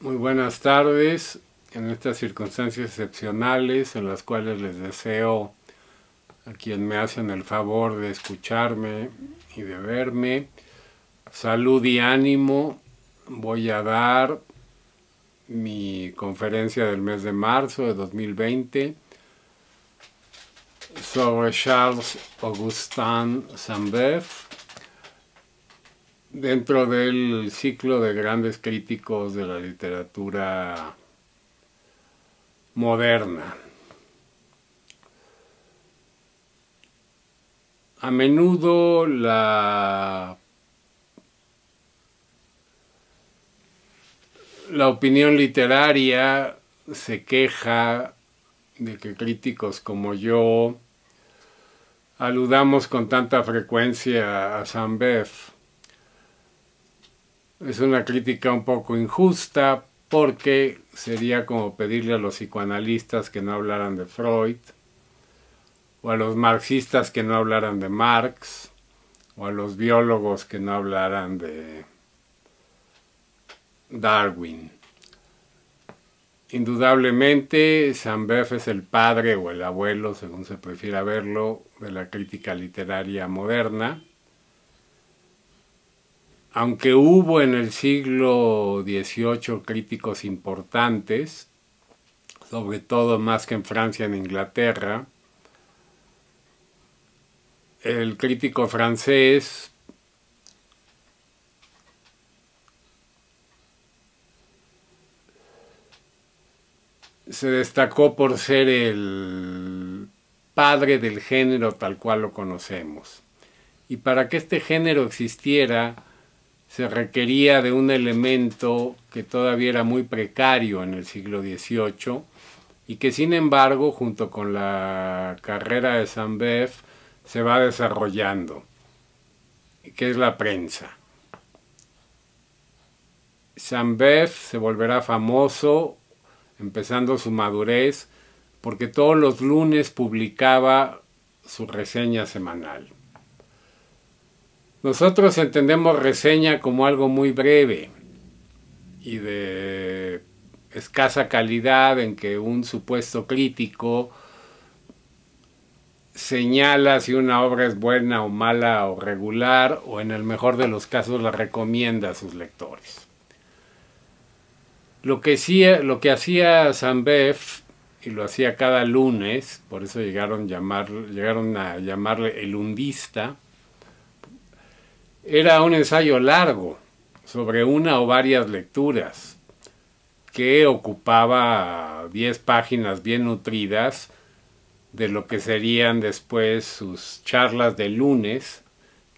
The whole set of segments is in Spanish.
Muy buenas tardes en estas circunstancias excepcionales en las cuales les deseo a quien me hacen el favor de escucharme y de verme salud y ánimo. Voy a dar mi conferencia del mes de marzo de 2020 sobre Charles Augustin Sambeuf dentro del ciclo de grandes críticos de la literatura moderna. A menudo la, la opinión literaria se queja de que críticos como yo aludamos con tanta frecuencia a Sam Beth. Es una crítica un poco injusta porque sería como pedirle a los psicoanalistas que no hablaran de Freud, o a los marxistas que no hablaran de Marx, o a los biólogos que no hablaran de Darwin. Indudablemente, Sambeff es el padre o el abuelo, según se prefiera verlo, de la crítica literaria moderna aunque hubo en el siglo XVIII críticos importantes, sobre todo más que en Francia, en Inglaterra, el crítico francés se destacó por ser el padre del género tal cual lo conocemos. Y para que este género existiera, se requería de un elemento que todavía era muy precario en el siglo XVIII y que sin embargo junto con la carrera de Bev se va desarrollando, que es la prensa. Bev se volverá famoso empezando su madurez porque todos los lunes publicaba su reseña semanal. Nosotros entendemos reseña como algo muy breve y de escasa calidad en que un supuesto crítico señala si una obra es buena o mala o regular o en el mejor de los casos la recomienda a sus lectores. Lo que, hacía Zambef, y lo hacía cada lunes, por eso llegaron, llegaron a llamarle el hundista, era un ensayo largo sobre una o varias lecturas que ocupaba 10 páginas bien nutridas de lo que serían después sus charlas de lunes,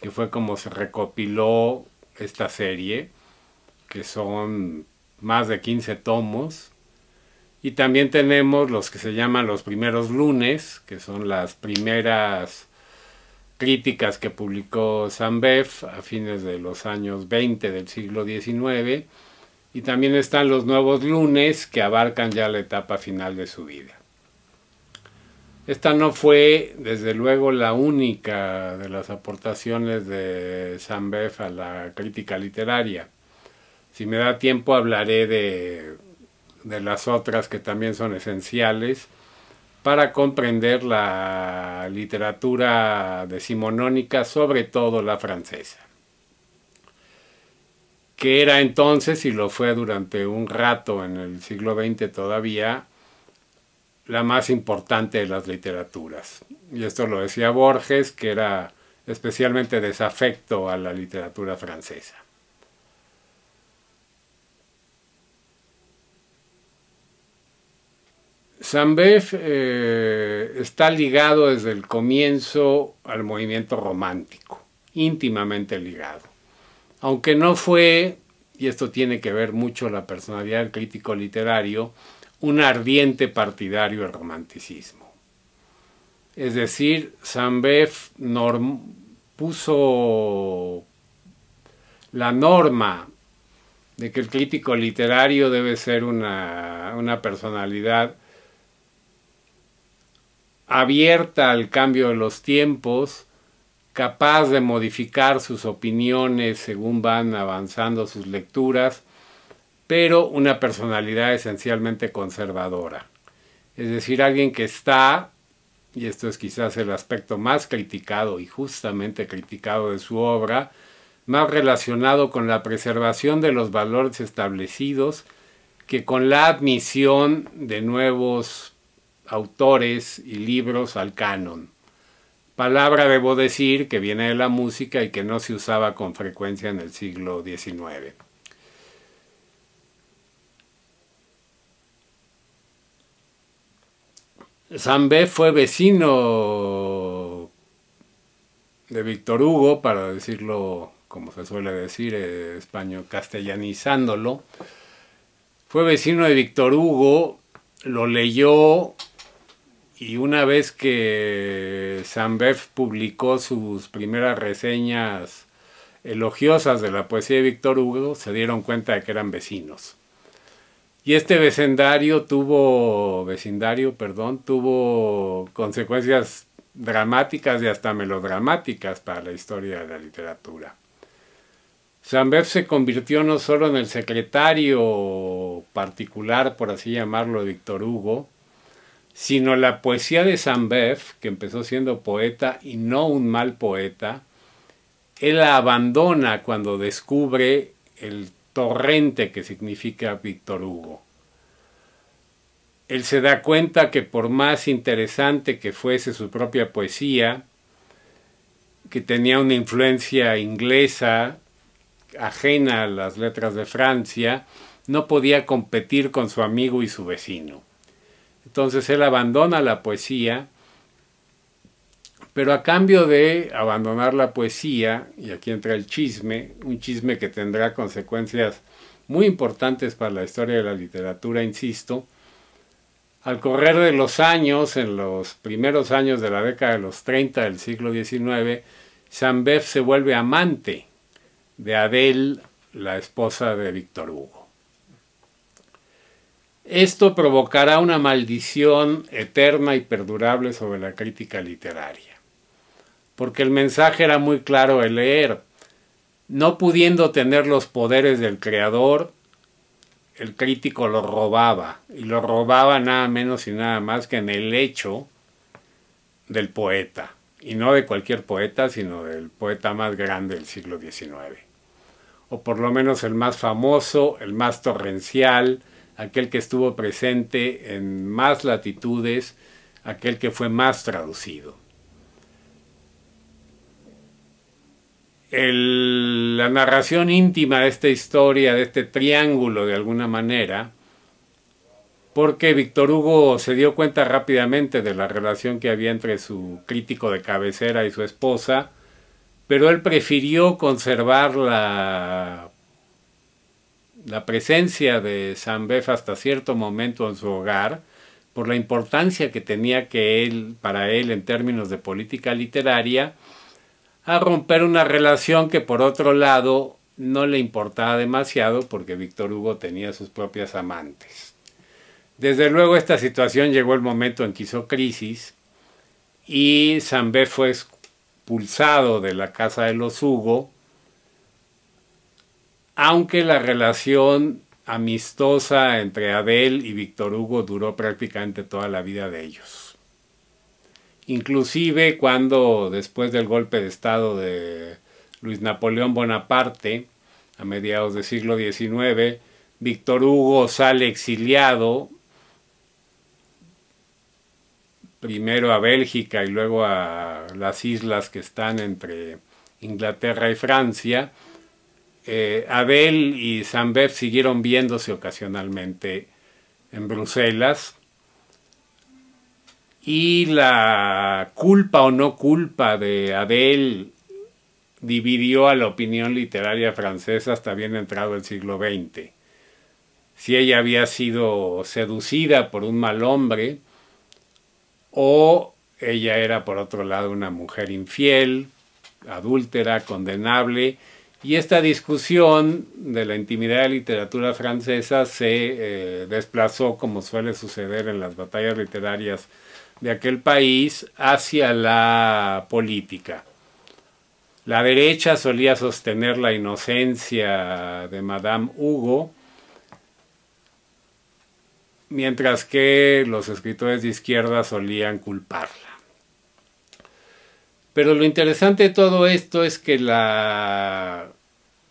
que fue como se recopiló esta serie, que son más de 15 tomos. Y también tenemos los que se llaman los primeros lunes, que son las primeras críticas que publicó Sambef a fines de los años 20 del siglo XIX y también están los nuevos lunes que abarcan ya la etapa final de su vida. Esta no fue, desde luego, la única de las aportaciones de Sambef a la crítica literaria. Si me da tiempo hablaré de las otras que también son esenciales para comprender la literatura decimonónica, sobre todo la francesa, que era entonces, y lo fue durante un rato en el siglo XX todavía, la más importante de las literaturas. Y esto lo decía Borges, que era especialmente desafecto a la literatura francesa. Sambev eh, está ligado desde el comienzo al movimiento romántico, íntimamente ligado. Aunque no fue, y esto tiene que ver mucho la personalidad del crítico literario, un ardiente partidario del romanticismo. Es decir, Sambev puso la norma de que el crítico literario debe ser una, una personalidad abierta al cambio de los tiempos, capaz de modificar sus opiniones según van avanzando sus lecturas, pero una personalidad esencialmente conservadora. Es decir, alguien que está, y esto es quizás el aspecto más criticado y justamente criticado de su obra, más relacionado con la preservación de los valores establecidos que con la admisión de nuevos autores y libros al canon. Palabra debo decir que viene de la música y que no se usaba con frecuencia en el siglo XIX. Zambé fue vecino de Víctor Hugo, para decirlo como se suele decir, en español castellanizándolo. Fue vecino de Víctor Hugo, lo leyó, y una vez que Sambev publicó sus primeras reseñas elogiosas de la poesía de Víctor Hugo, se dieron cuenta de que eran vecinos. Y este vecindario tuvo, vecindario, perdón, tuvo consecuencias dramáticas y hasta melodramáticas para la historia de la literatura. Sambev se convirtió no solo en el secretario particular, por así llamarlo, de Víctor Hugo, sino la poesía de Sambev, que empezó siendo poeta y no un mal poeta, él la abandona cuando descubre el torrente que significa Víctor Hugo. Él se da cuenta que por más interesante que fuese su propia poesía, que tenía una influencia inglesa ajena a las letras de Francia, no podía competir con su amigo y su vecino. Entonces él abandona la poesía, pero a cambio de abandonar la poesía, y aquí entra el chisme, un chisme que tendrá consecuencias muy importantes para la historia de la literatura, insisto, al correr de los años, en los primeros años de la década de los 30 del siglo XIX, Sambev se vuelve amante de Adele, la esposa de Víctor Hugo. Esto provocará una maldición eterna y perdurable sobre la crítica literaria, porque el mensaje era muy claro de leer. No pudiendo tener los poderes del creador, el crítico lo robaba, y lo robaba nada menos y nada más que en el hecho del poeta, y no de cualquier poeta, sino del poeta más grande del siglo XIX, o por lo menos el más famoso, el más torrencial, aquel que estuvo presente en más latitudes, aquel que fue más traducido. la narración íntima de esta historia, de este triángulo de alguna manera, porque Víctor Hugo se dio cuenta rápidamente de la relación que había entre su crítico de cabecera y su esposa, pero él prefirió conservar la la presencia de Bef hasta cierto momento en su hogar, por la importancia que tenía que él para él en términos de política literaria, a romper una relación que por otro lado no le importaba demasiado porque Víctor Hugo tenía sus propias amantes. Desde luego esta situación llegó el momento en que hizo crisis y bef fue expulsado de la casa de los Hugo aunque la relación amistosa entre Abel y Víctor Hugo duró prácticamente toda la vida de ellos. Inclusive cuando después del golpe de Estado de Luis Napoleón Bonaparte, a mediados del siglo XIX, Víctor Hugo sale exiliado, primero a Bélgica y luego a las islas que están entre Inglaterra y Francia, eh, Abel y Zambev siguieron viéndose ocasionalmente en Bruselas. Y la culpa o no culpa de Abel dividió a la opinión literaria francesa hasta bien entrado el siglo XX. Si ella había sido seducida por un mal hombre, o ella era por otro lado una mujer infiel, adúltera, condenable, y esta discusión de la intimidad de la literatura francesa se eh, desplazó, como suele suceder en las batallas literarias de aquel país, hacia la política. La derecha solía sostener la inocencia de Madame Hugo, mientras que los escritores de izquierda solían culparla. Pero lo interesante de todo esto es que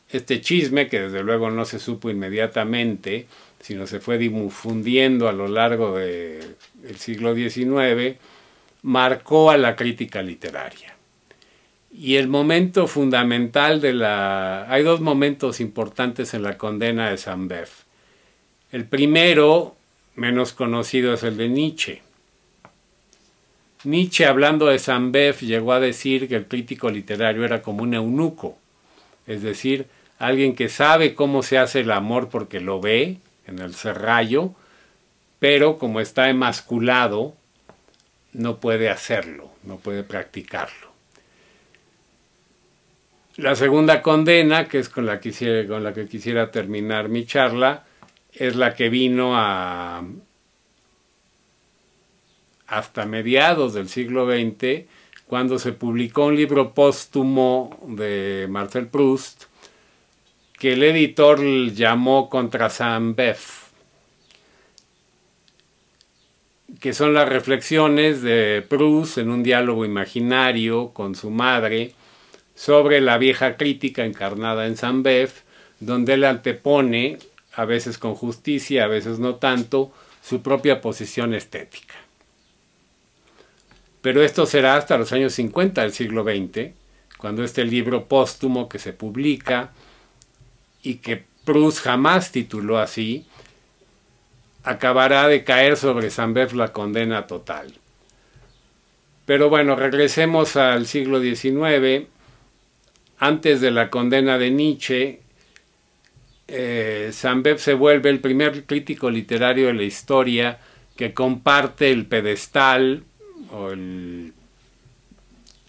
este chisme, que desde luego no se supo inmediatamente, sino se fue difundiendo a lo largo del siglo XIX, marcó a la crítica literaria. Y el momento fundamental de la... Hay dos momentos importantes en la condena de Sambev. El primero, menos conocido, es el de Nietzsche. Nietzsche, hablando de Zambef llegó a decir que el crítico literario era como un eunuco, es decir, alguien que sabe cómo se hace el amor porque lo ve en el serrallo, pero como está emasculado, no puede hacerlo, no puede practicarlo. La segunda condena, que es con la, quisiera, con la que quisiera terminar mi charla, es la que vino a hasta mediados del siglo XX, cuando se publicó un libro póstumo de Marcel Proust, que el editor llamó Contra Sam Beff, que son las reflexiones de Proust en un diálogo imaginario con su madre sobre la vieja crítica encarnada en Sam Beff, donde él antepone, a veces con justicia, a veces no tanto, su propia posición estética. Pero esto será hasta los años 50 del siglo XX, cuando este libro póstumo que se publica y que Proust jamás tituló así, acabará de caer sobre Sanbev la condena total. Pero bueno, regresemos al siglo XIX, antes de la condena de Nietzsche, eh, se vuelve el primer crítico literario de la historia que comparte el pedestal o el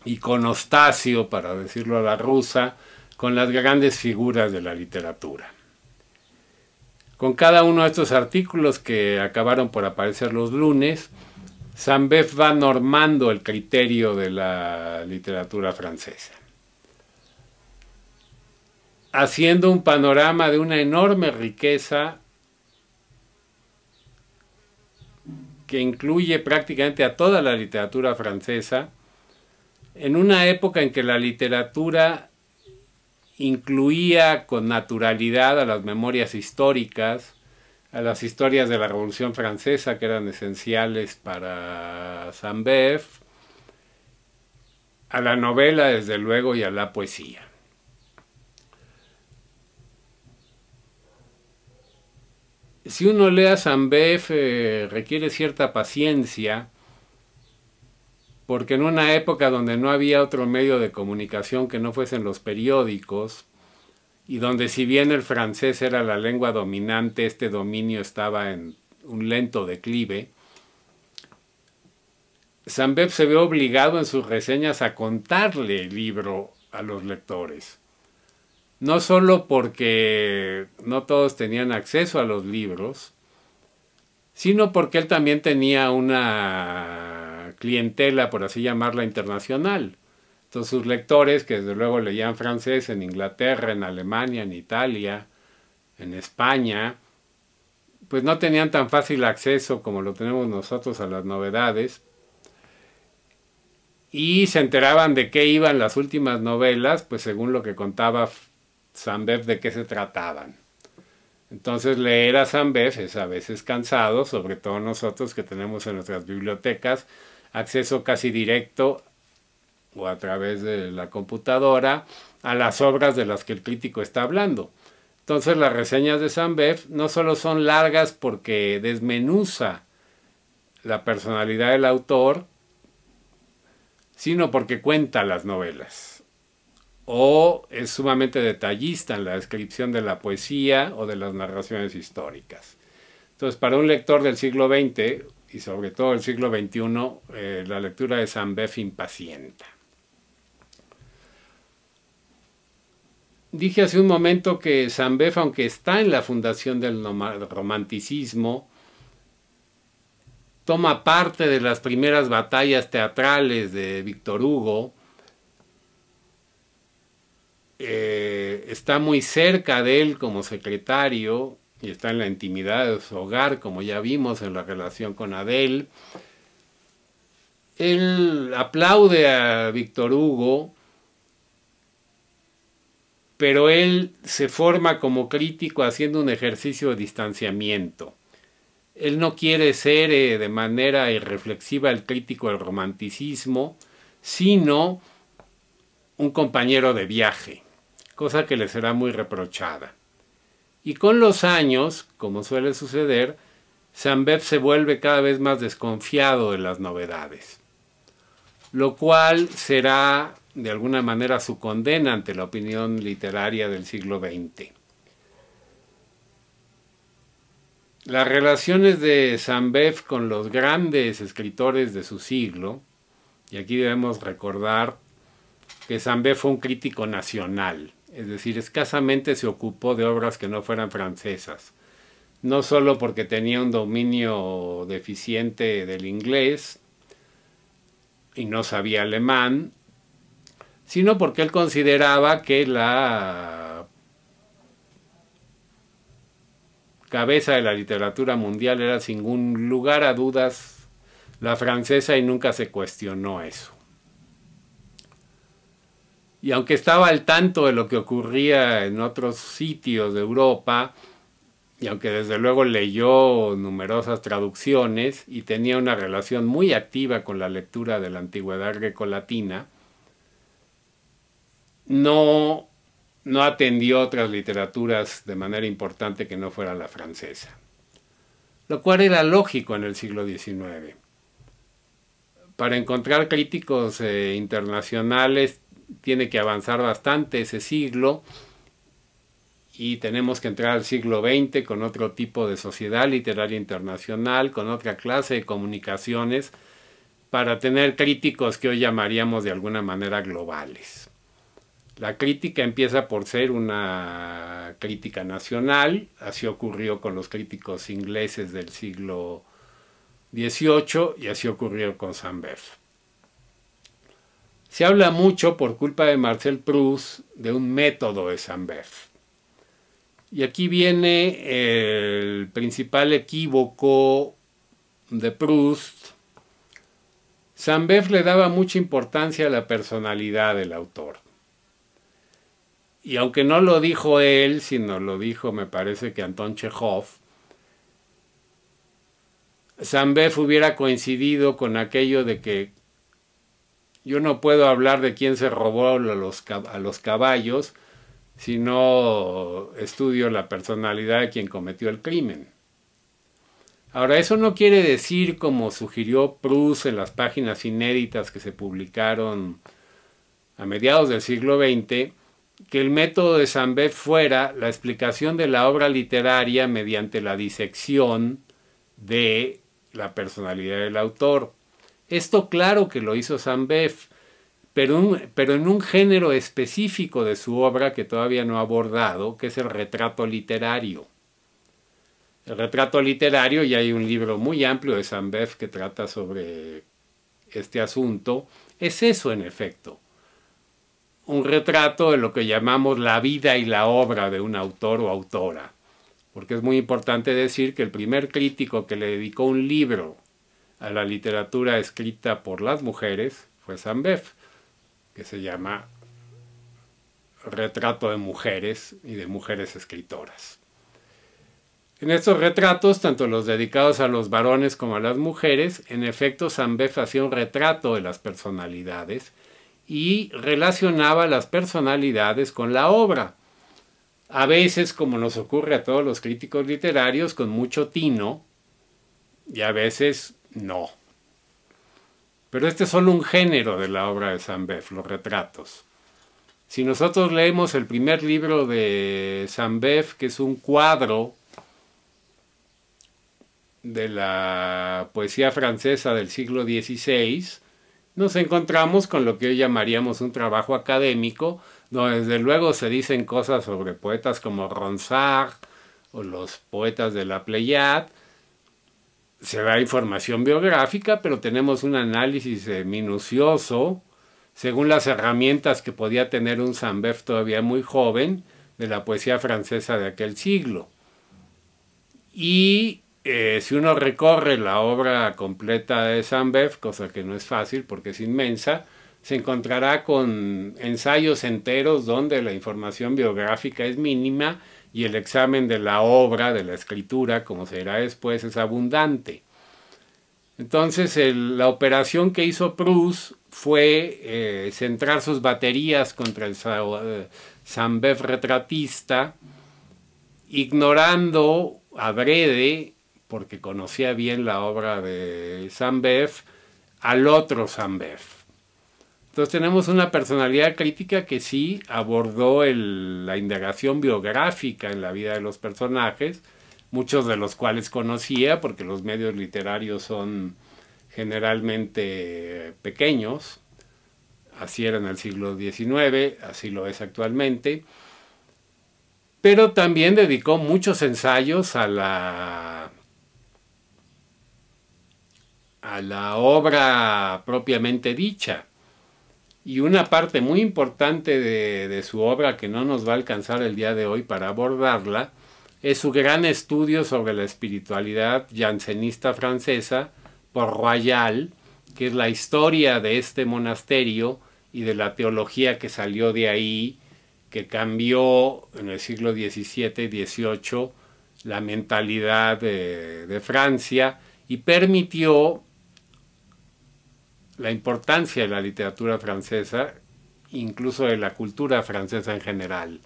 iconostasio, para decirlo a la rusa, con las grandes figuras de la literatura. Con cada uno de estos artículos que acabaron por aparecer los lunes, Sambev va normando el criterio de la literatura francesa, haciendo un panorama de una enorme riqueza que incluye prácticamente a toda la literatura francesa, en una época en que la literatura incluía con naturalidad a las memorias históricas, a las historias de la Revolución Francesa que eran esenciales para Zambev, a la novela desde luego y a la poesía. si uno lee a Zambef eh, requiere cierta paciencia, porque en una época donde no había otro medio de comunicación que no fuesen los periódicos, y donde si bien el francés era la lengua dominante, este dominio estaba en un lento declive, Zambev se ve obligado en sus reseñas a contarle el libro a los lectores no solo porque no todos tenían acceso a los libros, sino porque él también tenía una clientela, por así llamarla, internacional. Entonces sus lectores, que desde luego leían francés en Inglaterra, en Alemania, en Italia, en España, pues no tenían tan fácil acceso como lo tenemos nosotros a las novedades. Y se enteraban de qué iban las últimas novelas, pues según lo que contaba Sambev de qué se trataban. Entonces leer a Sambev es a veces cansado, sobre todo nosotros que tenemos en nuestras bibliotecas acceso casi directo o a través de la computadora a las obras de las que el crítico está hablando. Entonces las reseñas de Sambev no solo son largas porque desmenuza la personalidad del autor, sino porque cuenta las novelas o es sumamente detallista en la descripción de la poesía o de las narraciones históricas. Entonces, para un lector del siglo XX y sobre todo del siglo XXI, eh, la lectura de Zambef impacienta. Dije hace un momento que Zambef, aunque está en la fundación del romanticismo, toma parte de las primeras batallas teatrales de Víctor Hugo, eh, está muy cerca de él como secretario y está en la intimidad de su hogar, como ya vimos en la relación con Adele. Él aplaude a Víctor Hugo, pero él se forma como crítico haciendo un ejercicio de distanciamiento. Él no quiere ser eh, de manera irreflexiva el crítico del romanticismo, sino un compañero de viaje cosa que le será muy reprochada. Y con los años, como suele suceder, Sambev se vuelve cada vez más desconfiado de las novedades, lo cual será de alguna manera su condena ante la opinión literaria del siglo XX. Las relaciones de Sambev con los grandes escritores de su siglo, y aquí debemos recordar que Sambev fue un crítico nacional, es decir, escasamente se ocupó de obras que no fueran francesas, no solo porque tenía un dominio deficiente del inglés y no sabía alemán, sino porque él consideraba que la cabeza de la literatura mundial era sin lugar a dudas la francesa y nunca se cuestionó eso y aunque estaba al tanto de lo que ocurría en otros sitios de Europa, y aunque desde luego leyó numerosas traducciones y tenía una relación muy activa con la lectura de la antigüedad grecolatina, no, no atendió otras literaturas de manera importante que no fuera la francesa, lo cual era lógico en el siglo XIX. Para encontrar críticos eh, internacionales tiene que avanzar bastante ese siglo y tenemos que entrar al siglo XX con otro tipo de sociedad literaria internacional, con otra clase de comunicaciones, para tener críticos que hoy llamaríamos de alguna manera globales. La crítica empieza por ser una crítica nacional, así ocurrió con los críticos ingleses del siglo XVIII y así ocurrió con Sandberg. Se habla mucho, por culpa de Marcel Proust, de un método de Sambef. Y aquí viene el principal equívoco de Proust. Sambef le daba mucha importancia a la personalidad del autor. Y aunque no lo dijo él, sino lo dijo, me parece que Anton Chekhov, Zambef hubiera coincidido con aquello de que yo no puedo hablar de quién se robó a los, caballos si no estudio la personalidad de quien cometió el crimen. Ahora, eso no quiere decir, como sugirió Proust en las páginas inéditas que se publicaron a mediados del siglo XX, que el método de sambé fuera la explicación de la obra literaria mediante la disección de la personalidad del autor. Esto claro que lo hizo Sambev, pero, pero en un género específico de su obra que todavía no ha abordado, que es el retrato literario. El retrato literario, y hay un libro muy amplio de Sambev que trata sobre este asunto, es eso en efecto. Un retrato de lo que llamamos la vida y la obra de un autor o autora. Porque es muy importante decir que el primer crítico que le dedicó un libro a la literatura escrita por las mujeres fue Zambev, que se llama Retrato de Mujeres y de Mujeres Escritoras. En estos retratos, tanto los dedicados a los varones como a las mujeres, en efecto Zambef hacía un retrato de las personalidades y relacionaba las personalidades con la obra. A veces, como nos ocurre a todos los críticos literarios, con mucho tino, y a veces no. Pero este es solo un género de la obra de Sambev, los retratos. Si nosotros leemos el primer libro de Sambev, que es un cuadro de la poesía francesa del siglo XVI, nos encontramos con lo que hoy llamaríamos un trabajo académico, donde desde luego se dicen cosas sobre poetas como Ronsard o los poetas de la Pleiad, se da información biográfica, pero tenemos un análisis eh, minucioso, según las herramientas que podía tener un Sambev todavía muy joven, de la poesía francesa de aquel siglo. Y eh, si uno recorre la obra completa de Sambev, cosa que no es fácil porque es inmensa, se encontrará con ensayos enteros donde la información biográfica es mínima y el examen de la obra, de la escritura, como se dirá después, es abundante. Entonces, la operación que hizo Proust fue eh, centrar sus baterías contra el eh, Sambev retratista, ignorando a Brede, porque conocía bien la obra de Sambev, al otro Sambev. Entonces tenemos una personalidad crítica que sí abordó la indagación biográfica en la vida de los personajes, muchos de los cuales conocía porque los medios literarios son generalmente pequeños, así era en el siglo XIX, así lo es actualmente, pero también dedicó muchos ensayos a la a la obra propiamente dicha. Y una parte muy importante de, su obra que no nos va a alcanzar el día de hoy para abordarla es su gran estudio sobre la espiritualidad jansenista francesa por Royal, que es la historia de este monasterio y de la teología que salió de ahí, que cambió en el siglo XVII y XVIII la mentalidad de, de Francia y permitió la importancia de la literatura francesa, incluso de la cultura francesa en general.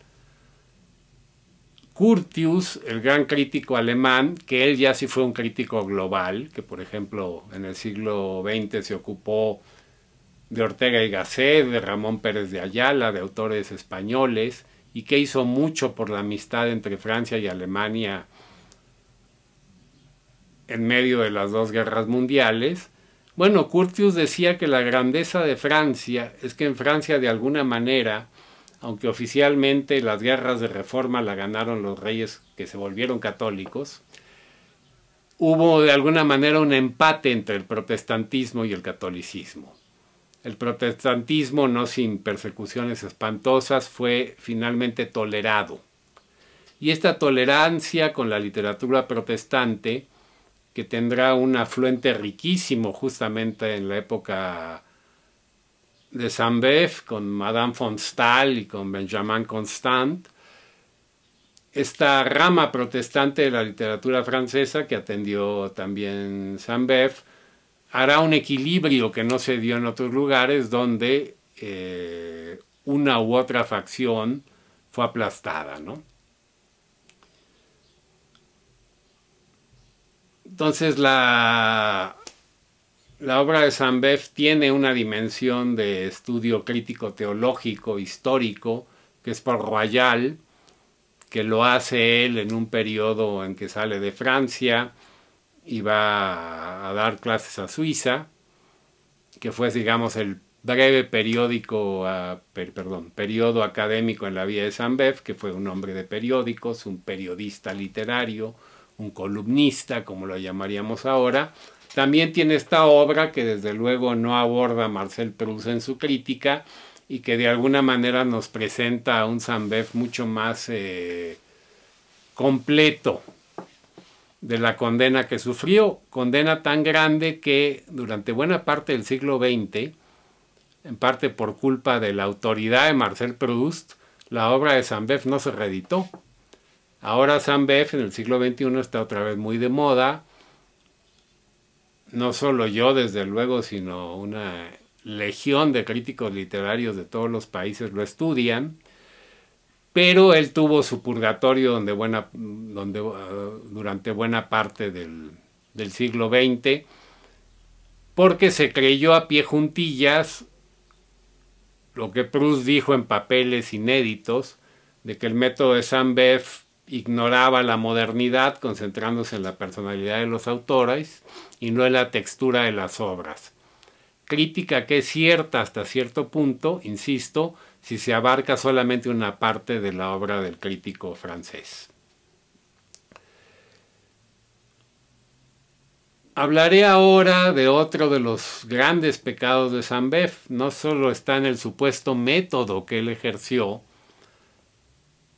Curtius, el gran crítico alemán, que él ya sí fue un crítico global, que por ejemplo en el siglo XX se ocupó de Ortega y Gasset, de Ramón Pérez de Ayala, de autores españoles, y que hizo mucho por la amistad entre Francia y Alemania en medio de las dos guerras mundiales, bueno, Curtius decía que la grandeza de Francia es que en Francia de alguna manera, aunque oficialmente las guerras de reforma la ganaron los reyes que se volvieron católicos, hubo de alguna manera un empate entre el protestantismo y el catolicismo. El protestantismo, no sin persecuciones espantosas, fue finalmente tolerado. Y esta tolerancia con la literatura protestante que tendrá un afluente riquísimo justamente en la época de Saint-Beuf, con Madame von Stahl y con Benjamin Constant, esta rama protestante de la literatura francesa que atendió también saint Saint-Beuf hará un equilibrio que no se dio en otros lugares donde eh, una u otra facción fue aplastada, ¿no? Entonces la, obra de Sambev tiene una dimensión de estudio crítico teológico, histórico, que es por Royal, que lo hace él en un periodo en que sale de Francia y va a dar clases a Suiza, que fue, digamos, el breve periódico, perdón, periodo académico en la vida de Sambev, que fue un hombre de periódicos, un periodista literario, un columnista, como lo llamaríamos ahora. También tiene esta obra que desde luego no aborda Marcel Proust en su crítica y que de alguna manera nos presenta a un Zambef mucho más eh, completo de la condena que sufrió, condena tan grande que durante buena parte del siglo XX, en parte por culpa de la autoridad de Marcel Proust, la obra de Zambef no se reeditó. Ahora Beff, en el siglo XXI está otra vez muy de moda. No solo yo, desde luego, sino una legión de críticos literarios de todos los países lo estudian. Pero él tuvo su purgatorio donde buena, donde, ah, durante buena parte del, siglo XX, porque se creyó a pie juntillas lo que Proust dijo en papeles inéditos, de que el método de Beff ignoraba la modernidad concentrándose en la personalidad de los autores y no en la textura de las obras. Crítica que es cierta hasta cierto punto, insisto, si se abarca solamente una parte de la obra del crítico francés. Hablaré ahora de otro de los grandes pecados de San No solo está en el supuesto método que él ejerció,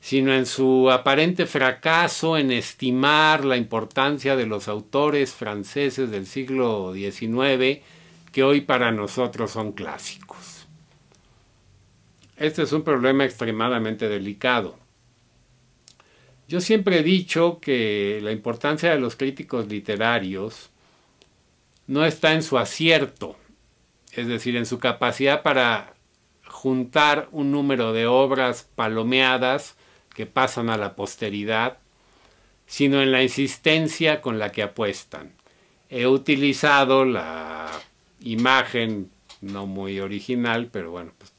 sino en su aparente fracaso en estimar la importancia de los autores franceses del siglo XIX que hoy para nosotros son clásicos. Este es un problema extremadamente delicado. Yo siempre he dicho que la importancia de los críticos literarios no está en su acierto, es decir, en su capacidad para juntar un número de obras palomeadas que pasan a la posteridad, sino en la insistencia con la que apuestan. He utilizado la imagen, no muy original, pero bueno, pues,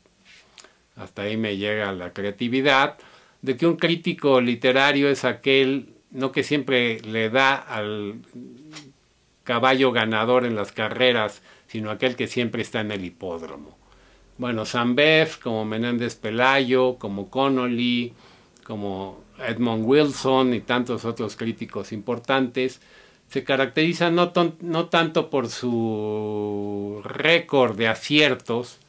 hasta ahí me llega la creatividad, de que un crítico literario es aquel, no que siempre le da al caballo ganador en las carreras, sino aquel que siempre está en el hipódromo. Bueno, Sambev, como Menéndez Pelayo, como Connolly, como Edmund Wilson y tantos otros críticos importantes, se caracterizan no tanto por su récord de aciertos,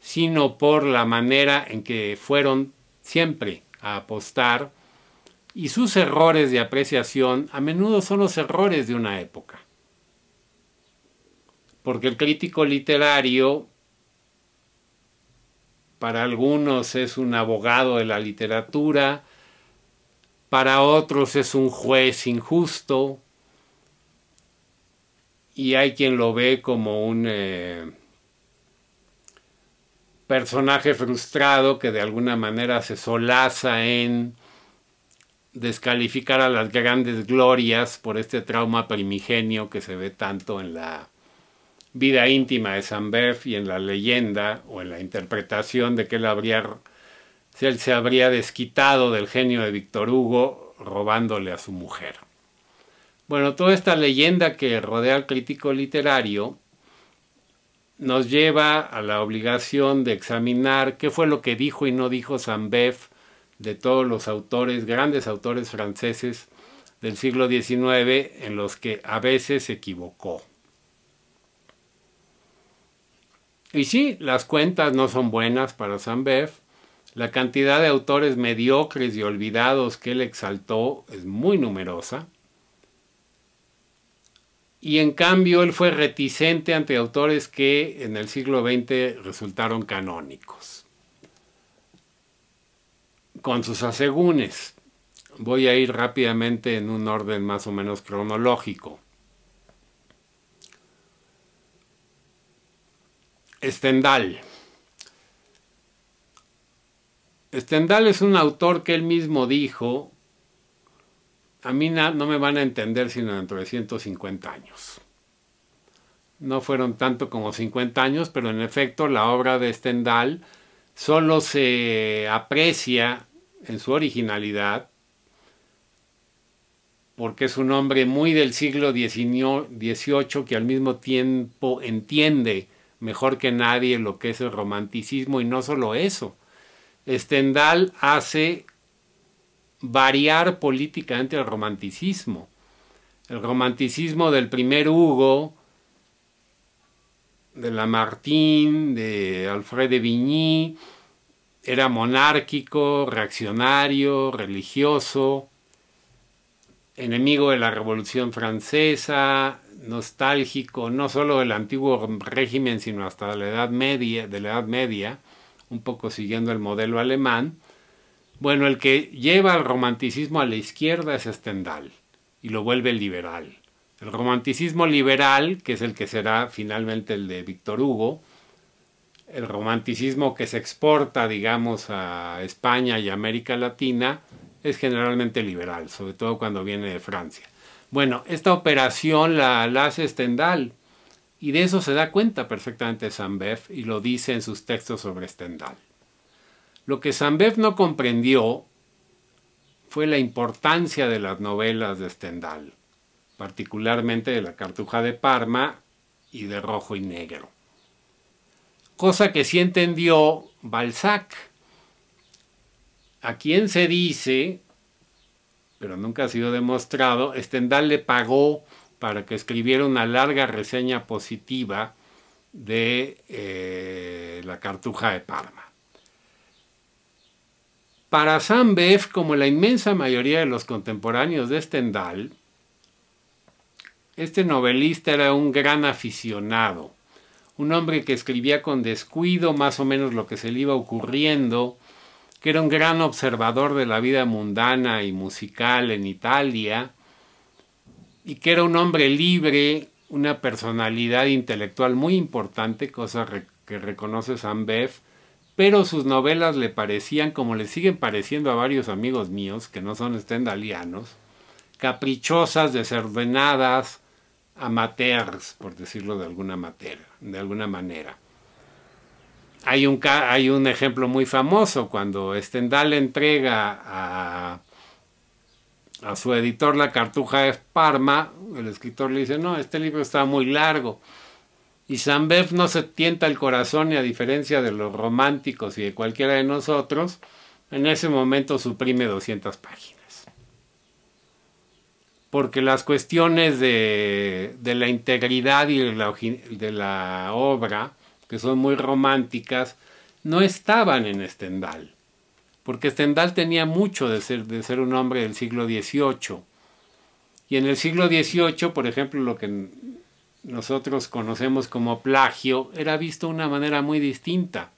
sino por la manera en que fueron siempre a apostar y sus errores de apreciación a menudo son los errores de una época. Porque el crítico literario para algunos es un abogado de la literatura, para otros es un juez injusto, y hay quien lo ve como un eh, personaje frustrado que de alguna manera se solaza en descalificar a las grandes glorias por este trauma primigenio que se ve tanto en la vida íntima de Samberg y en la leyenda o en la interpretación de que él, habría, él se habría desquitado del genio de Víctor Hugo robándole a su mujer. Bueno, toda esta leyenda que rodea al crítico literario nos lleva a la obligación de examinar qué fue lo que dijo y no dijo Sambev de todos los autores, grandes autores franceses del siglo XIX en los que a veces se equivocó. Y sí, las cuentas no son buenas para Sambev. La cantidad de autores mediocres y olvidados que él exaltó es muy numerosa. Y en cambio él fue reticente ante autores que en el siglo XX resultaron canónicos. Con sus asegúnes. Voy a ir rápidamente en un orden más o menos cronológico. Stendhal. Stendhal es un autor que él mismo dijo, a mí no me van a entender sino dentro de 150 años. No fueron tanto como 50 años, pero en efecto la obra de Stendhal solo se aprecia en su originalidad porque es un hombre muy del siglo XVIII que al mismo tiempo entiende mejor que nadie lo que es el romanticismo y no solo eso. Stendhal hace variar políticamente el romanticismo. El romanticismo del primer Hugo, de Lamartine, de Alfred de Vigny, era monárquico, reaccionario, religioso, enemigo de la Revolución Francesa, nostálgico, no solo del antiguo régimen, sino hasta la Edad Media, de la Edad Media, un poco siguiendo el modelo alemán. Bueno, el que lleva el romanticismo a la izquierda es Stendhal y lo vuelve liberal. El romanticismo liberal, que es el que será finalmente el de Víctor Hugo, el romanticismo que se exporta, digamos, a España y América Latina, es generalmente liberal, sobre todo cuando viene de Francia. Bueno, esta operación la, hace Stendhal y de eso se da cuenta perfectamente Sambev y lo dice en sus textos sobre Stendhal. Lo que Zambef no comprendió fue la importancia de las novelas de Stendhal, particularmente de La Cartuja de Parma y de Rojo y Negro. Cosa que sí entendió Balzac, a quien se dice pero nunca ha sido demostrado, Stendhal le pagó para que escribiera una larga reseña positiva de eh, la cartuja de Parma. Para Beff, como la inmensa mayoría de los contemporáneos de Stendhal, este novelista era un gran aficionado, un hombre que escribía con descuido más o menos lo que se le iba ocurriendo, que era un gran observador de la vida mundana y musical en Italia, y que era un hombre libre, una personalidad intelectual muy importante, cosa que reconoce Beff, pero sus novelas le parecían, como le siguen pareciendo a varios amigos míos que no son estendalianos, caprichosas, desordenadas, amateurs, por decirlo de alguna, de alguna manera hay un, hay un ejemplo muy famoso cuando Stendhal entrega a, su editor la cartuja de Parma, el escritor le dice, no, este libro está muy largo. Y Zambev no se tienta el corazón y a diferencia de los románticos y de cualquiera de nosotros, en ese momento suprime 200 páginas. Porque las cuestiones de, la integridad y de la, de la obra, que son muy románticas, no estaban en Stendhal, porque Stendhal tenía mucho de ser, de ser un hombre del siglo XVIII. Y en el siglo XVIII, por ejemplo, lo que nosotros conocemos como plagio era visto de una manera muy distinta.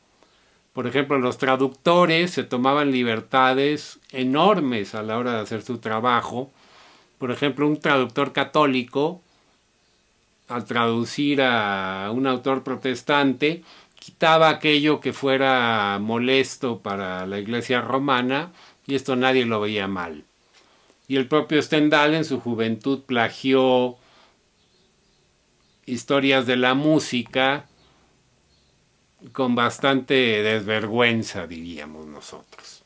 Por ejemplo, los traductores se tomaban libertades enormes a la hora de hacer su trabajo. Por ejemplo, un traductor católico al traducir a un autor protestante, quitaba aquello que fuera molesto para la iglesia romana y esto nadie lo veía mal. Y el propio Stendhal en su juventud plagió historias de la música con bastante desvergüenza, diríamos nosotros.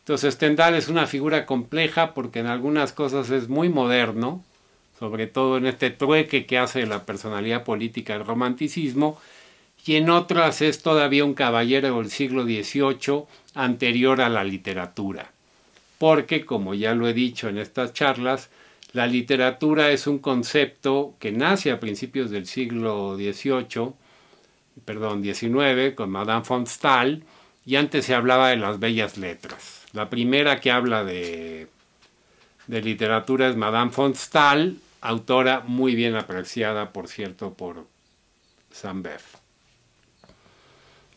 Entonces Stendhal es una figura compleja porque en algunas cosas es muy moderno, sobre todo en este trueque que hace la personalidad política del romanticismo, y en otras es todavía un caballero del siglo XVIII anterior a la literatura, porque, como ya lo he dicho en estas charlas, la literatura es un concepto que nace a principios del siglo XVIII, perdón, XIX, con Madame von Stahl, y antes se hablaba de las bellas letras. La primera que habla de de literatura es Madame von Stahl, autora muy bien apreciada, por cierto, por Zambef.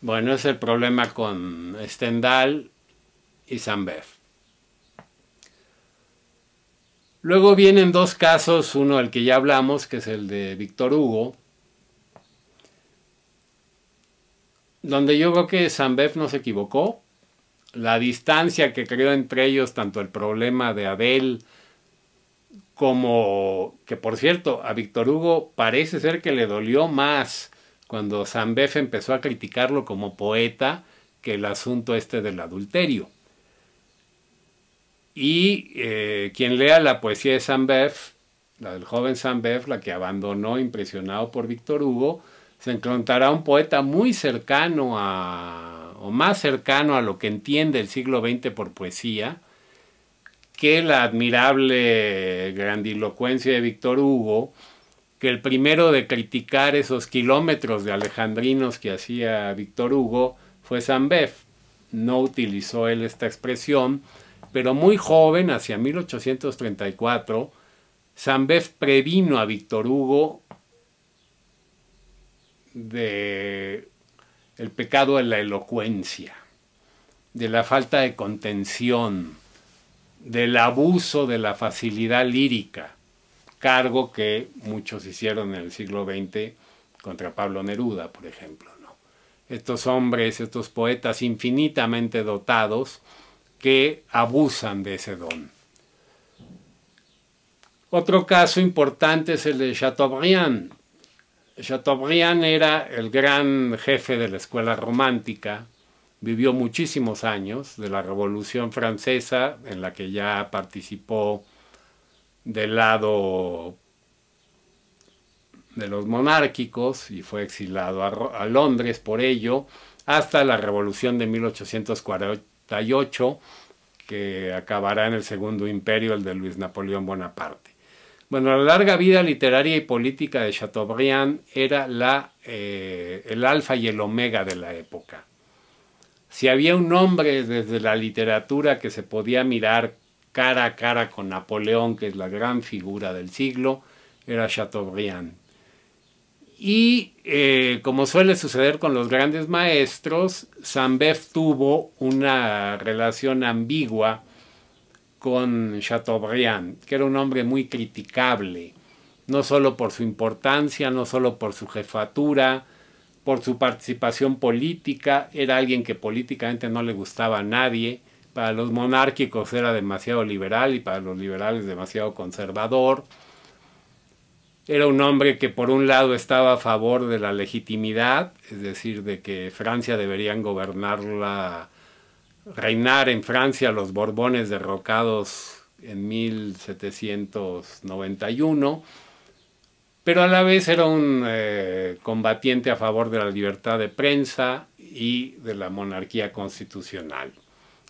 Bueno, es el problema con Stendhal y Zambef. Luego vienen dos casos, uno el que ya hablamos, que es el de Víctor Hugo, donde yo creo que Zambef no se equivocó, la distancia que creó entre ellos, tanto el problema de Abel como que, por cierto, a Víctor Hugo parece ser que le dolió más cuando Zambef empezó a criticarlo como poeta que el asunto este del adulterio. Y eh, quien lea la poesía de Zambef, la del joven Zambef, la que abandonó impresionado por Víctor Hugo, se encontrará un poeta muy cercano a más cercano a lo que entiende el siglo XX por poesía que la admirable grandilocuencia de Víctor Hugo, que el primero de criticar esos kilómetros de alejandrinos que hacía Víctor Hugo fue Zambev. No utilizó él esta expresión, pero muy joven, hacia 1834, Zambev previno a Víctor Hugo de el pecado de la elocuencia, de la falta de contención, del abuso de la facilidad lírica, cargo que muchos hicieron en el siglo XX contra Pablo Neruda, por ejemplo. Estos hombres, estos poetas infinitamente dotados que abusan de ese don. Otro caso importante es el de Chateaubriand, Chateaubriand era el gran jefe de la escuela romántica, vivió muchísimos años de la Revolución Francesa, en la que ya participó del lado de los monárquicos y fue exilado a, Londres por ello, hasta la Revolución de 1848, que acabará en el Segundo Imperio, el de Luis Napoleón Bonaparte. Bueno, la larga vida literaria y política de Chateaubriand era eh, el alfa y el omega de la época. Si había un hombre desde la literatura que se podía mirar cara a cara con Napoleón, que es la gran figura del siglo, era Chateaubriand. Y eh, como suele suceder con los grandes maestros, Zambev tuvo una relación ambigua con Chateaubriand, que era un hombre muy criticable, no solo por su importancia, no solo por su jefatura, por su participación política, era alguien que políticamente no le gustaba a nadie, para los monárquicos era demasiado liberal y para los liberales demasiado conservador. Era un hombre que por un lado estaba a favor de la legitimidad, es decir, de que Francia deberían gobernarla reinar en Francia los Borbones derrocados en 1791, pero a la vez era un eh, combatiente a favor de la libertad de prensa y de la monarquía constitucional.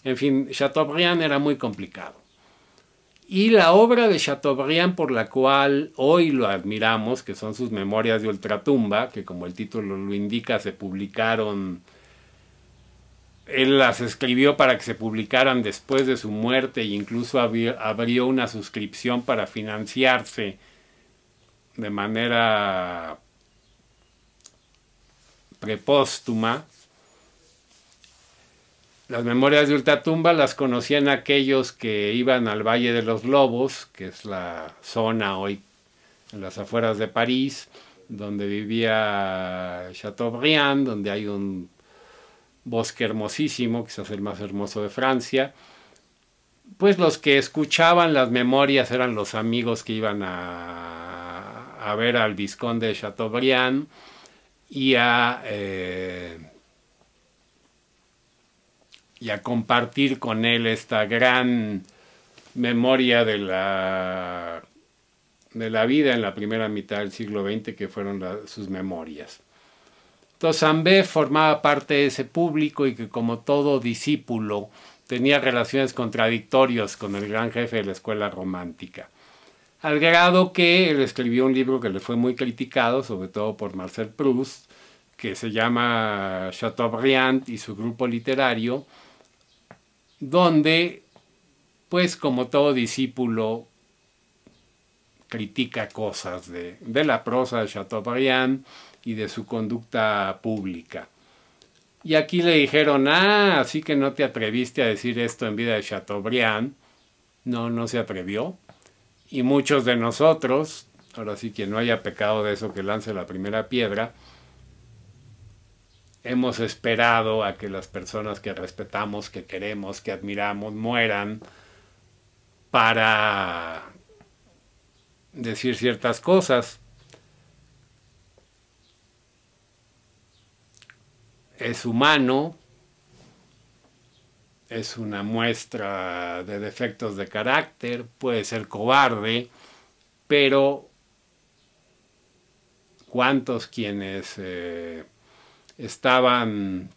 En fin, Chateaubriand era muy complicado. Y la obra de Chateaubriand por la cual hoy lo admiramos, que son sus Memorias de Ultratumba, que como el título lo indica, se publicaron él las escribió para que se publicaran después de su muerte e incluso abrió una suscripción para financiarse de manera prepóstuma. Las memorias de Ultatumba las conocían aquellos que iban al Valle de los Lobos, que es la zona hoy en las afueras de París, donde vivía Chateaubriand, donde hay un bosque hermosísimo, quizás el más hermoso de Francia. Pues los que escuchaban las memorias eran los amigos que iban a, ver al vizconde de Chateaubriand y a, eh, y a compartir con él esta gran memoria de la, de la vida en la primera mitad del siglo XX que fueron sus memorias. Tozambé formaba parte de ese público y que como todo discípulo tenía relaciones contradictorias con el gran jefe de la escuela romántica, al grado que él escribió un libro que le fue muy criticado, sobre todo por Marcel Proust, que se llama Chateaubriand y su grupo literario, donde, pues como todo discípulo, critica cosas de la prosa de Chateaubriand, y de su conducta pública. Y aquí le dijeron, ah, así que no te atreviste a decir esto en vida de Chateaubriand. No, no se atrevió. Y muchos de nosotros, ahora sí que no haya pecado de eso que lance la primera piedra, hemos esperado a que las personas que respetamos, que queremos, que admiramos, mueran para decir ciertas cosas. es humano, es una muestra de defectos de carácter, puede ser cobarde, pero cuántos quienes eh, estaban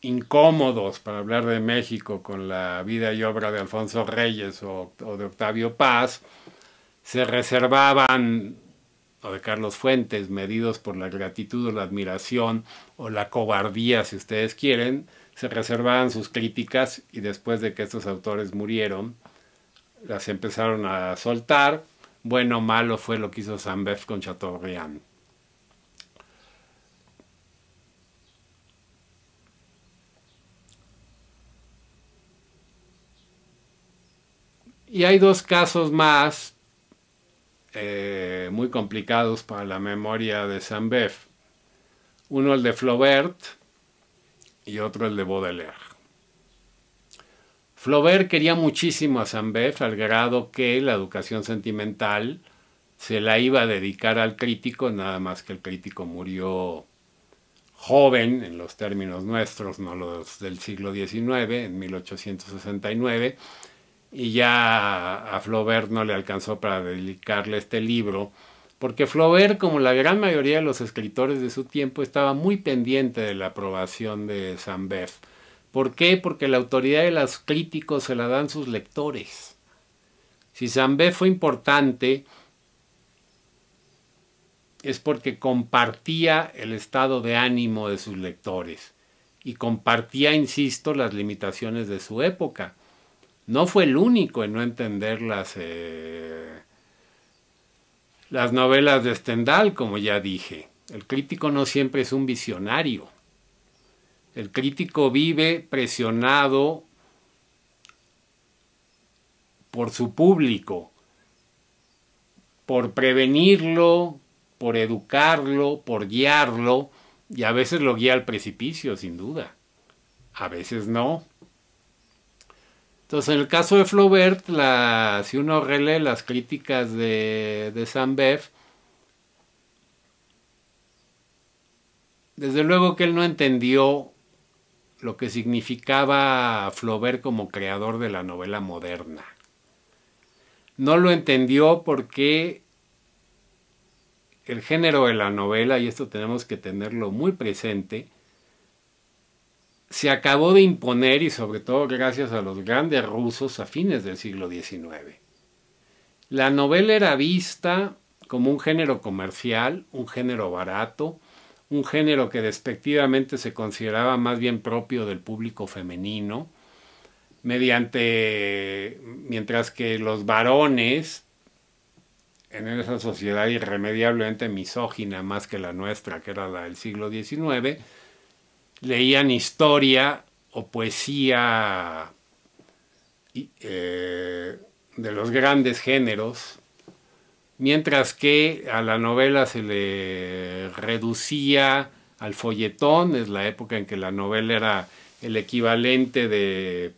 incómodos para hablar de México con la vida y obra de Alfonso Reyes o de Octavio Paz, se reservaban o de Carlos Fuentes, medidos por la gratitud o la admiración o la cobardía, si ustedes quieren, se reservaban sus críticas y después de que estos autores murieron, las empezaron a soltar. Bueno o malo fue lo que hizo Sanbev con Chateaubriand. Y hay dos casos más eh, muy complicados para la memoria de Zambef, Uno el de Flaubert y otro el de Baudelaire. Flaubert quería muchísimo a Zambef al grado que la educación sentimental se la iba a dedicar al crítico, nada más que el crítico murió joven, en los términos nuestros, no los del siglo XIX, en 1869, y ya a Flaubert no le alcanzó para dedicarle este libro, porque Flaubert, como la gran mayoría de los escritores de su tiempo, estaba muy pendiente de la aprobación de Sanbev. ¿Por qué? Porque la autoridad de los críticos se la dan sus lectores. Si Sanbev fue importante, es porque compartía el estado de ánimo de sus lectores y compartía, insisto, las limitaciones de su época no fue el único en no entender las, eh, las novelas de Stendhal, como ya dije. El crítico no siempre es un visionario. El crítico vive presionado por su público, por prevenirlo, por educarlo, por guiarlo, y a veces lo guía al precipicio, sin duda. A veces no. Entonces, en el caso de Flaubert, si uno relee las críticas de, de desde luego que él no entendió lo que significaba Flaubert como creador de la novela moderna. No lo entendió porque el género de la novela, y esto tenemos que tenerlo muy presente, se acabó de imponer y sobre todo gracias a los grandes rusos a fines del siglo XIX. La novela era vista como un género comercial, un género barato, un género que despectivamente se consideraba más bien propio del público femenino, mediante mientras que los varones en esa sociedad irremediablemente misógina más que la nuestra, que era la del siglo XIX, leían historia o poesía eh, de los grandes géneros, mientras que a la novela se le reducía al folletón, es la época en que la novela era el equivalente de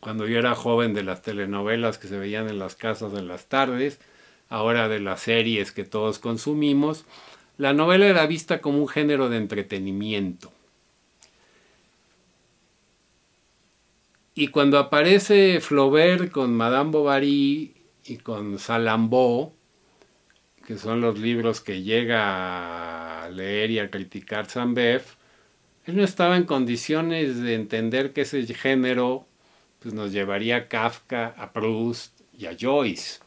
cuando yo era joven de las telenovelas que se veían en las casas en las tardes, ahora de las series que todos consumimos, la novela era vista como un género de entretenimiento. Y cuando aparece Flaubert con Madame Bovary y con Salambo, que son los libros que llega a leer y a criticar Zambev, él no estaba en condiciones de entender que ese género pues, nos llevaría a Kafka, a Proust y a Joyce.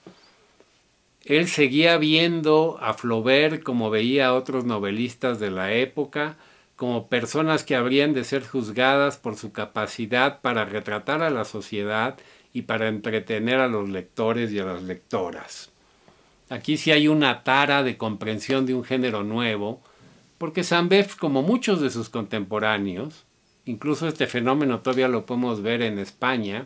Él seguía viendo a Flaubert como veía a otros novelistas de la época, como personas que habrían de ser juzgadas por su capacidad para retratar a la sociedad y para entretener a los lectores y a las lectoras. Aquí sí hay una tara de comprensión de un género nuevo, porque Zambef, como muchos de sus contemporáneos, incluso este fenómeno todavía lo podemos ver en España,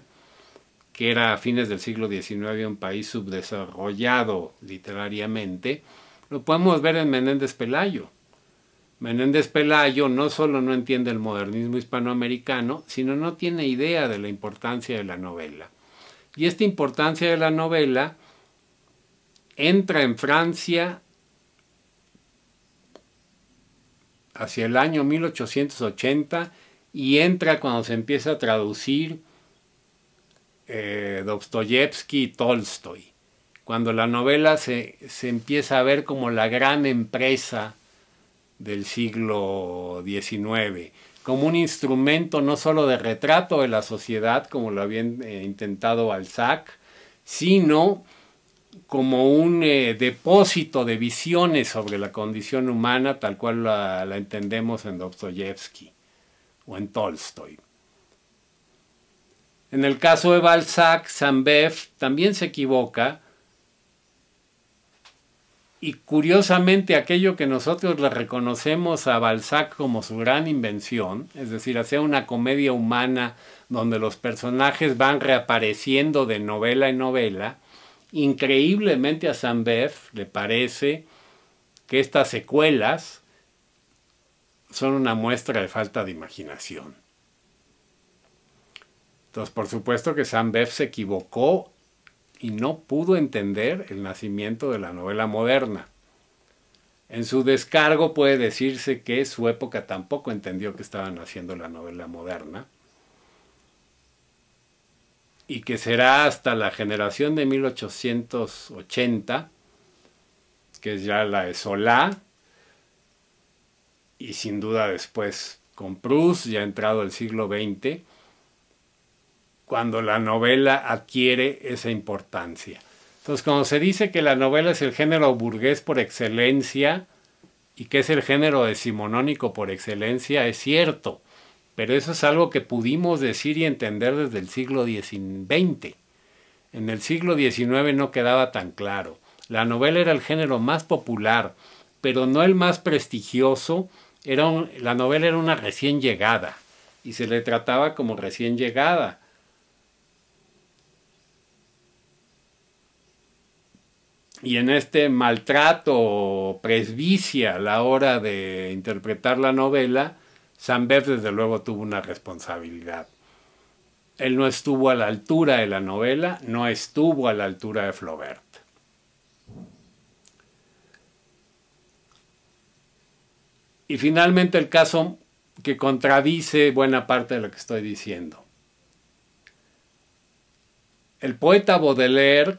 que era a fines del siglo XIX un país subdesarrollado literariamente, lo podemos ver en Menéndez Pelayo, Menéndez Pelayo no solo no entiende el modernismo hispanoamericano, sino no tiene idea de la importancia de la novela. Y esta importancia de la novela entra en Francia hacia el año 1880 y entra cuando se empieza a traducir eh, Dostoyevsky y Tolstoy, cuando la novela se, se empieza a ver como la gran empresa del siglo XIX, como un instrumento no solo de retrato de la sociedad, como lo había eh, intentado Balzac, sino como un eh, depósito de visiones sobre la condición humana tal cual la, entendemos en Dostoyevsky o en Tolstoy. En el caso de Balzac, Sambev también se equivoca y curiosamente aquello que nosotros le reconocemos a Balzac como su gran invención, es decir, hacer una comedia humana donde los personajes van reapareciendo de novela en novela, increíblemente a Sambev le parece que estas secuelas son una muestra de falta de imaginación. Entonces, por supuesto que Bev se equivocó y no pudo entender el nacimiento de la novela moderna. En su descargo puede decirse que su época tampoco entendió que estaban haciendo la novela moderna y que será hasta la generación de 1880, que es ya la de Solá, y sin duda después con Proust, ya entrado el siglo XX, cuando la novela adquiere esa importancia. Entonces, cuando se dice que la novela es el género burgués por excelencia y que es el género decimonónico por excelencia, es cierto, pero eso es algo que pudimos decir y entender desde el siglo XX. En el siglo XIX no quedaba tan claro. La novela era el género más popular, pero no el más prestigioso. Era la novela era una recién llegada y se le trataba como recién llegada. y en este maltrato o presbicia a la hora de interpretar la novela, Sambert desde luego tuvo una responsabilidad. Él no estuvo a la altura de la novela, no estuvo a la altura de Flaubert. Y finalmente el caso que contradice buena parte de lo que estoy diciendo. El poeta Baudelaire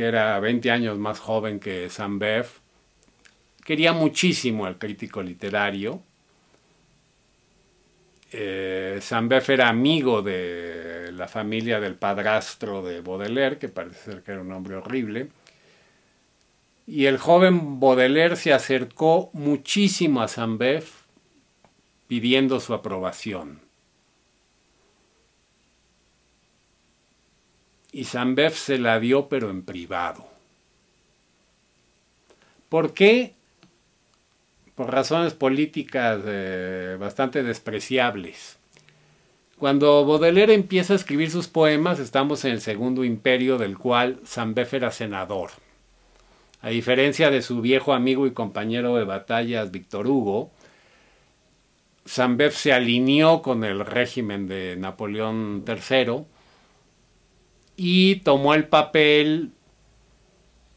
que era 20 años más joven que Zambef. quería muchísimo al crítico literario. Eh, era amigo de la familia del padrastro de Baudelaire, que parece ser que era un hombre horrible. Y el joven Baudelaire se acercó muchísimo a Zambef pidiendo su aprobación. y Zambef se la dio pero en privado. ¿Por qué? Por razones políticas eh, bastante despreciables. Cuando Baudelaire empieza a escribir sus poemas, estamos en el segundo imperio del cual Zambef era senador. A diferencia de su viejo amigo y compañero de batallas Víctor Hugo, Zambef se alineó con el régimen de Napoleón III y tomó el papel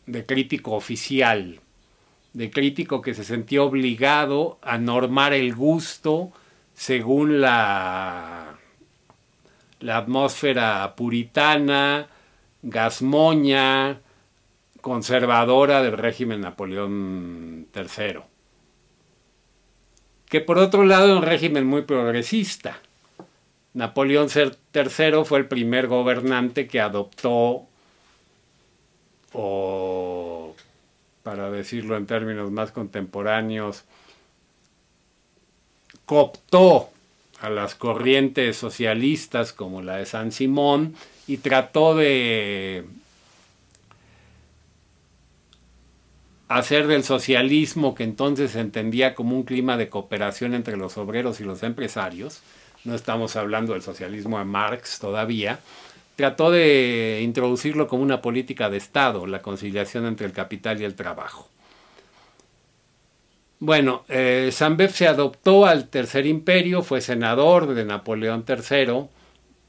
de crítico oficial, de crítico que se sentía obligado a normar el gusto según la, la atmósfera puritana, gasmoña, conservadora del régimen Napoleón III. Que por otro lado es un régimen muy progresista. Napoleón III fue el primer gobernante que adoptó, o para decirlo en términos más contemporáneos, cooptó a las corrientes socialistas como la de San Simón y trató de hacer del socialismo que entonces se entendía como un clima de cooperación entre los obreros y los empresarios, no estamos hablando del socialismo a Marx todavía, trató de introducirlo como una política de Estado, la conciliación entre el capital y el trabajo. Bueno, eh, se adoptó al Tercer Imperio, fue senador de Napoleón III,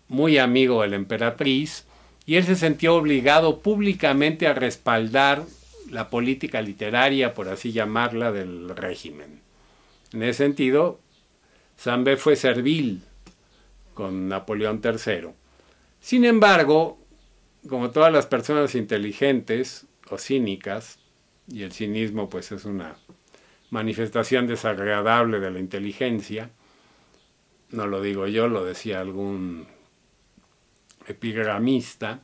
muy amigo de la emperatriz, y él se sintió obligado públicamente a respaldar la política literaria, por así llamarla, del régimen. En ese sentido, Sambé fue servil con Napoleón III. Sin embargo, como todas las personas inteligentes o cínicas, y el cinismo pues es una manifestación desagradable de la inteligencia, no lo digo yo, lo decía algún epigramista,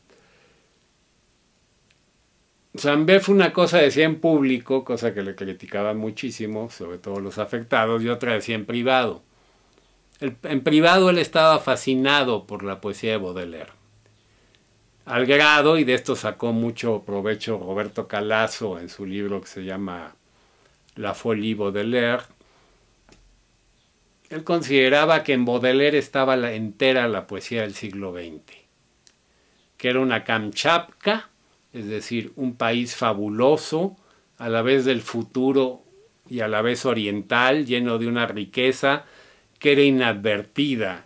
Sambé fue una cosa decía en público, cosa que le criticaban muchísimo, sobre todo los afectados, y otra decía en privado en privado él estaba fascinado por la poesía de Baudelaire. Al grado, y de esto sacó mucho provecho Roberto Calazo en su libro que se llama La Folie Baudelaire, él consideraba que en Baudelaire estaba entera la poesía del siglo XX, que era una Kamchatka, es decir, un país fabuloso, a la vez del futuro y a la vez oriental, lleno de una riqueza, que era inadvertida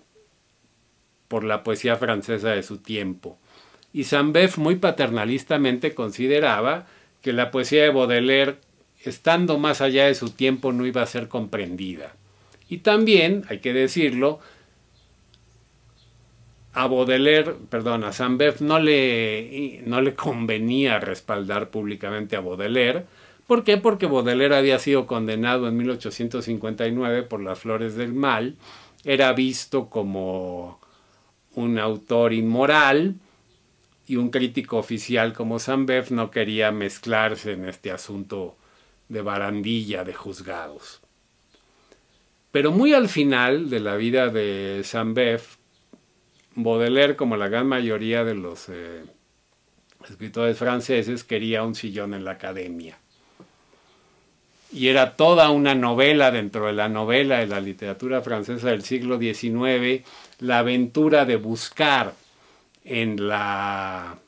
por la poesía francesa de su tiempo. Y Sambev muy paternalistamente consideraba que la poesía de Baudelaire, estando más allá de su tiempo, no iba a ser comprendida. Y también, hay que decirlo, a Baudelaire, perdón, a no le convenía respaldar públicamente a Baudelaire, ¿Por qué? Porque Baudelaire había sido condenado en 1859 por las flores del mal, era visto como un autor inmoral y un crítico oficial como Sambev no quería mezclarse en este asunto de barandilla de juzgados. Pero muy al final de la vida de Sambev, Baudelaire, como la gran mayoría de los eh, escritores franceses, quería un sillón en la academia y era toda una novela dentro de la novela de la literatura francesa del siglo XIX, la aventura de buscar en la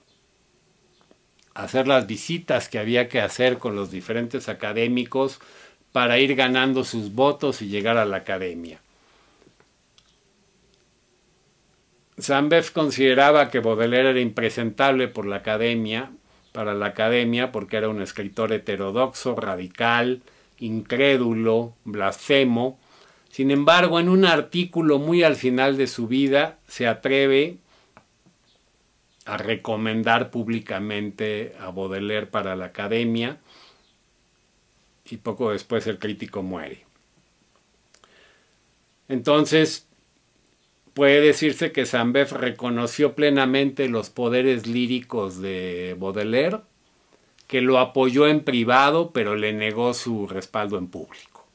hacer las visitas que había que hacer con los diferentes académicos para ir ganando sus votos y llegar a la academia. Zambef consideraba que Baudelaire era impresentable por la academia, para la academia, porque era un escritor heterodoxo, radical, incrédulo, blasfemo. Sin embargo, en un artículo muy al final de su vida se atreve a recomendar públicamente a Baudelaire para la academia y poco después el crítico muere. Entonces, puede decirse que Zambeff reconoció plenamente los poderes líricos de Baudelaire que lo apoyó en privado, pero le negó su respaldo en público.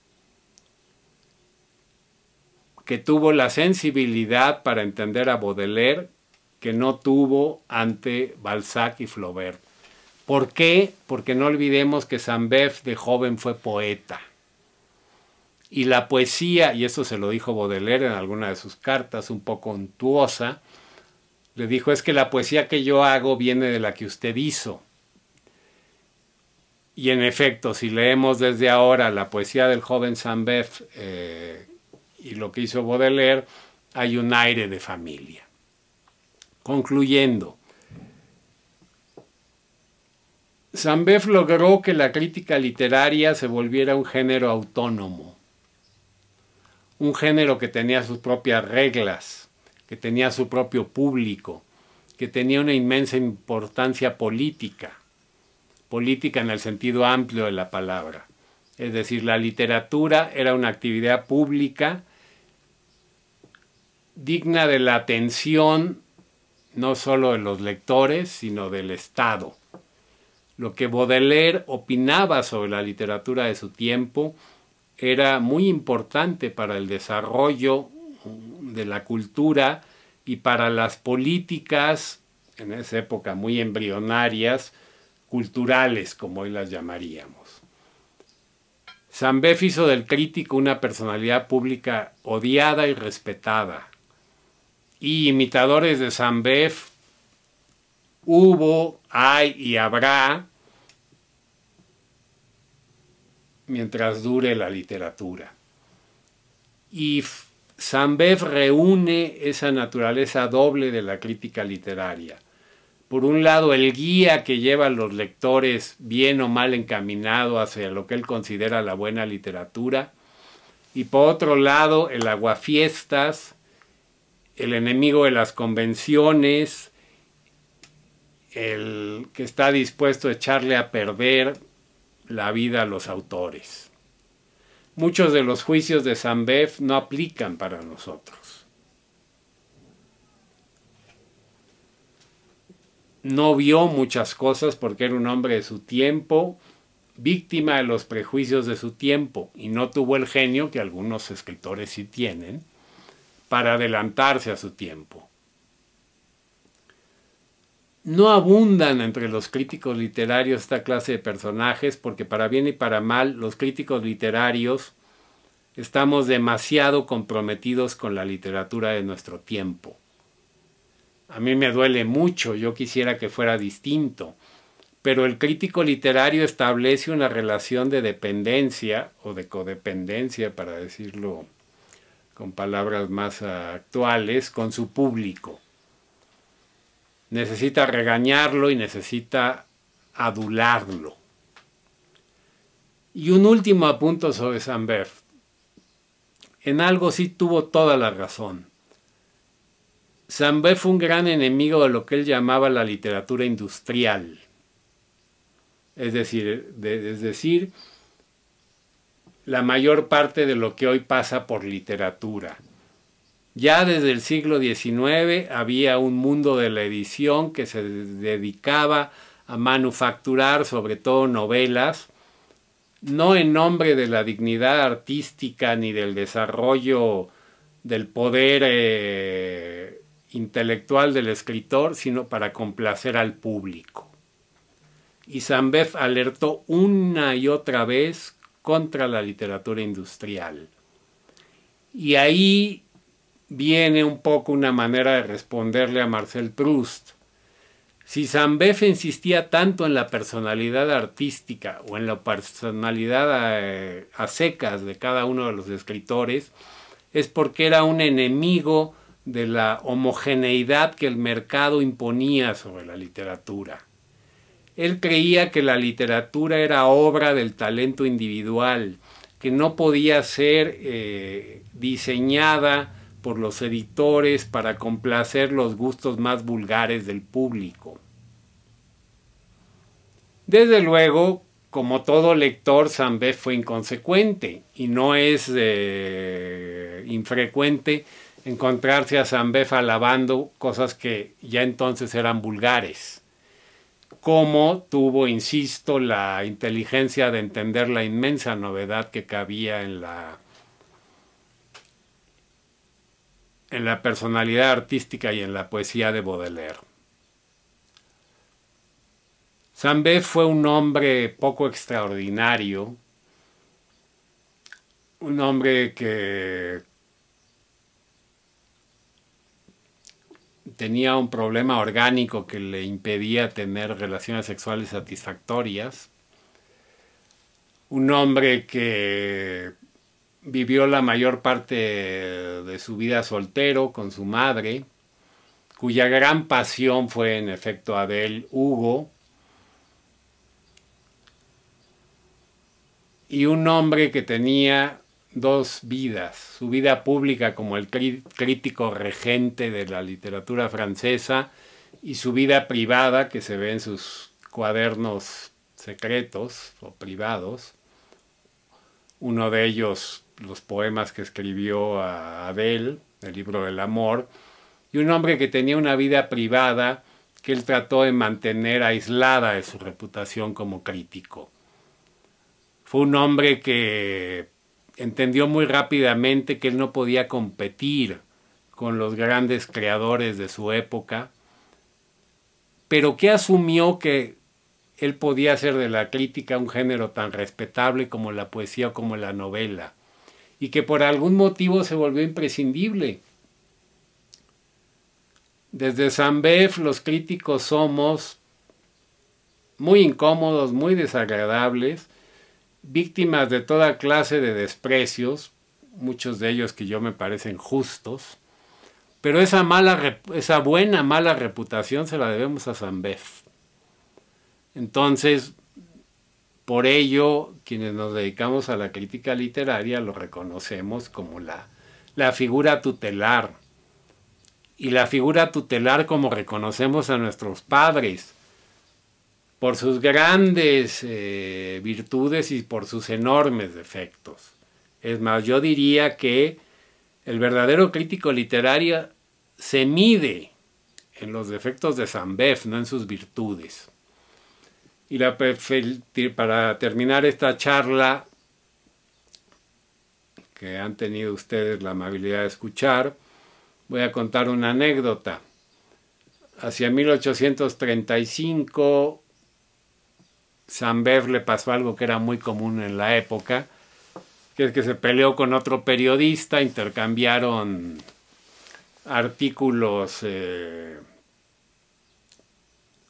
Que tuvo la sensibilidad para entender a Baudelaire que no tuvo ante Balzac y Flaubert. ¿Por qué? Porque no olvidemos que Sambeff de joven fue poeta. Y la poesía, y esto se lo dijo Baudelaire en alguna de sus cartas, un poco untuosa, le dijo es que la poesía que yo hago viene de la que usted hizo y en efecto, si leemos desde ahora la poesía del joven Sambef eh, y lo que hizo Baudelaire, hay un aire de familia. Concluyendo, Sambef logró que la crítica literaria se volviera un género autónomo, un género que tenía sus propias reglas, que tenía su propio público, que tenía una inmensa importancia política política en el sentido amplio de la palabra. Es decir, la literatura era una actividad pública digna de la atención no solo de los lectores, sino del Estado. Lo que Baudelaire opinaba sobre la literatura de su tiempo era muy importante para el desarrollo de la cultura y para las políticas, en esa época muy embrionarias, culturales, como hoy las llamaríamos. Zambef hizo del crítico una personalidad pública odiada y respetada. Y imitadores de Zambef hubo, hay y habrá mientras dure la literatura. Y Zambef reúne esa naturaleza doble de la crítica literaria por un lado, el guía que lleva a los lectores bien o mal encaminado hacia lo que él considera la buena literatura, y por otro lado, el aguafiestas, el enemigo de las convenciones, el que está dispuesto a echarle a perder la vida a los autores. Muchos de los juicios de Zambev no aplican para nosotros. no vio muchas cosas porque era un hombre de su tiempo, víctima de los prejuicios de su tiempo y no tuvo el genio que algunos escritores sí tienen para adelantarse a su tiempo. No abundan entre los críticos literarios esta clase de personajes porque para bien y para mal los críticos literarios estamos demasiado comprometidos con la literatura de nuestro tiempo a mí me duele mucho, yo quisiera que fuera distinto. Pero el crítico literario establece una relación de dependencia o de codependencia, para decirlo con palabras más actuales, con su público. Necesita regañarlo y necesita adularlo. Y un último apunto sobre Sambert. En algo sí tuvo toda la razón Zambé fue un gran enemigo de lo que él llamaba la literatura industrial. Es decir, decir, la mayor parte de lo que hoy pasa por literatura. Ya desde el siglo XIX había un mundo de la edición que se dedicaba a manufacturar sobre todo novelas, no en nombre de la dignidad artística ni del desarrollo del poder eh, intelectual del escritor, sino para complacer al público. Y Zambef alertó una y otra vez contra la literatura industrial. Y ahí viene un poco una manera de responderle a Marcel Proust. Si Zambef insistía tanto en la personalidad artística o en la personalidad eh, a secas de cada uno de los escritores, es porque era un enemigo de la homogeneidad que el mercado imponía sobre la literatura. Él creía que la literatura era obra del talento individual, que no podía ser eh, diseñada por los editores para complacer los gustos más vulgares del público. Desde luego, como todo lector, Zambé fue inconsecuente y no es eh, infrecuente encontrarse a Zambefa alabando cosas que ya entonces eran vulgares. Cómo tuvo, insisto, la inteligencia de entender la inmensa novedad que cabía en la, en la personalidad artística y en la poesía de Baudelaire. Zambef fue un hombre poco extraordinario, un hombre que tenía un problema orgánico que le impedía tener relaciones sexuales satisfactorias. Un hombre que vivió la mayor parte de su vida soltero con su madre, cuya gran pasión fue en efecto Abel Hugo, y un hombre que tenía dos vidas, su vida pública como el crítico regente de la literatura francesa y su vida privada que se ve en sus cuadernos secretos o privados. Uno de ellos, los poemas que escribió a Abel, el libro del amor, y un hombre que tenía una vida privada que él trató de mantener aislada de su reputación como crítico. Fue un hombre que entendió muy rápidamente que él no podía competir con los grandes creadores de su época, pero que asumió que él podía hacer de la crítica un género tan respetable como la poesía o como la novela, y que por algún motivo se volvió imprescindible. Desde Zambef, los críticos somos muy incómodos, muy desagradables, víctimas de toda clase de desprecios, muchos de ellos que yo me parecen justos, pero esa, mala, esa buena, mala reputación se la debemos a Zambef. Entonces, por ello, quienes nos dedicamos a la crítica literaria lo reconocemos como la figura tutelar. Y la figura tutelar como reconocemos a nuestros padres, por sus grandes eh, virtudes y por sus enormes defectos. Es más, yo diría que el verdadero crítico literario se mide en los defectos de Zambef, no en sus virtudes. Y para terminar esta charla que han tenido ustedes la amabilidad de escuchar, voy a contar una anécdota. Hacia 1835 Sambev le pasó algo que era muy común en la época, que es que se peleó con otro periodista, intercambiaron artículos eh,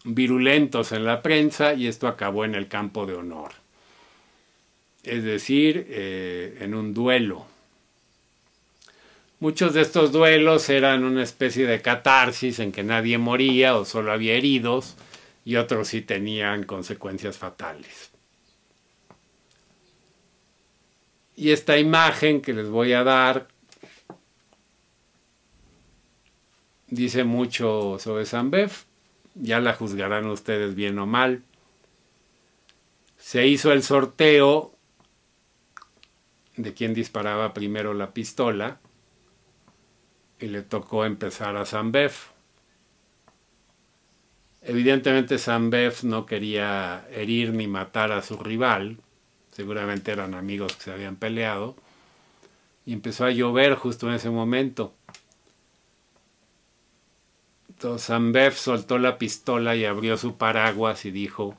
virulentos en la prensa y esto acabó en el campo de honor. Es decir, eh, en un duelo. Muchos de estos duelos eran una especie de catarsis en que nadie moría o solo había heridos y otros sí tenían consecuencias fatales. Y esta imagen que les voy a dar dice mucho sobre Sanbev, ya la juzgarán ustedes bien o mal. Se hizo el sorteo de quien disparaba primero la pistola y le tocó empezar a Sanbev. Evidentemente Bev no quería herir ni matar a su rival, seguramente eran amigos que se habían peleado, y empezó a llover justo en ese momento. Entonces Zambev soltó la pistola y abrió su paraguas y dijo,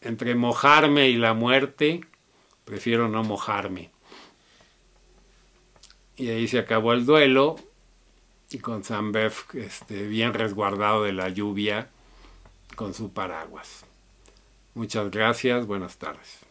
entre mojarme y la muerte, prefiero no mojarme. Y ahí se acabó el duelo, y con que este, bien resguardado de la lluvia con su paraguas. Muchas gracias, buenas tardes.